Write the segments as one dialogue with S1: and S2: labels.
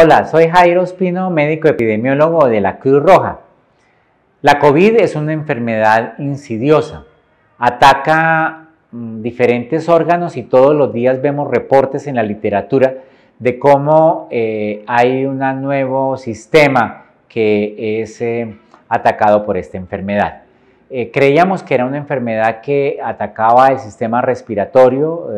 S1: Hola, soy Jairo Espino, médico epidemiólogo de la Cruz Roja. La COVID es una enfermedad insidiosa. Ataca mm, diferentes órganos y todos los días vemos reportes en la literatura de cómo eh, hay un nuevo sistema que es eh, atacado por esta enfermedad. Eh, creíamos que era una enfermedad que atacaba el sistema respiratorio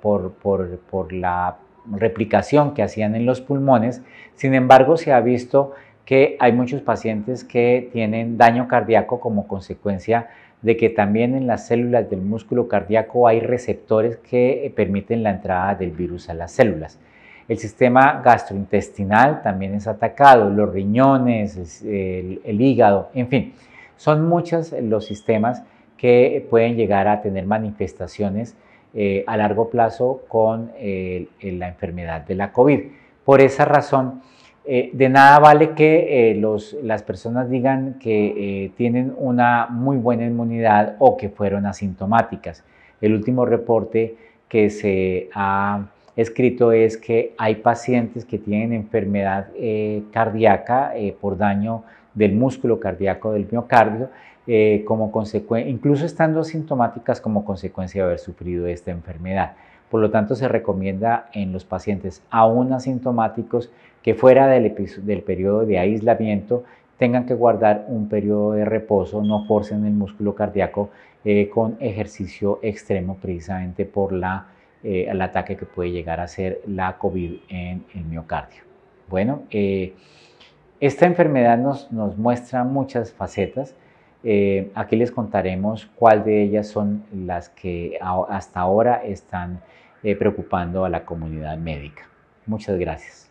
S1: por, por, por la replicación que hacían en los pulmones. Sin embargo, se ha visto que hay muchos pacientes que tienen daño cardíaco como consecuencia de que también en las células del músculo cardíaco hay receptores que eh, permiten la entrada del virus a las células. El sistema gastrointestinal también es atacado, los riñones, el, hígado, en fin, son muchos los sistemas que pueden llegar a tener manifestaciones eh, a largo plazo con eh, la enfermedad de la COVID. Por esa razón, eh, de nada vale que los, las personas digan que tienen una muy buena inmunidad o que fueron asintomáticas. El último reporte que se ha escrito es que hay pacientes que tienen enfermedad eh, cardíaca eh, por daño del músculo cardíaco del miocardio, eh, incluso estando asintomáticas como consecuencia de haber sufrido esta enfermedad. Por lo tanto, se recomienda en los pacientes aún asintomáticos que fuera del, del periodo de aislamiento tengan que guardar un periodo de reposo, no forcen el músculo cardíaco con ejercicio extremo precisamente por la al eh, ataque que puede llegar a ser la COVID en el miocardio. Bueno, eh, esta enfermedad nos, muestra muchas facetas. Eh, aquí les contaremos cuál de ellas son las que hasta ahora están preocupando a la comunidad médica. Muchas gracias.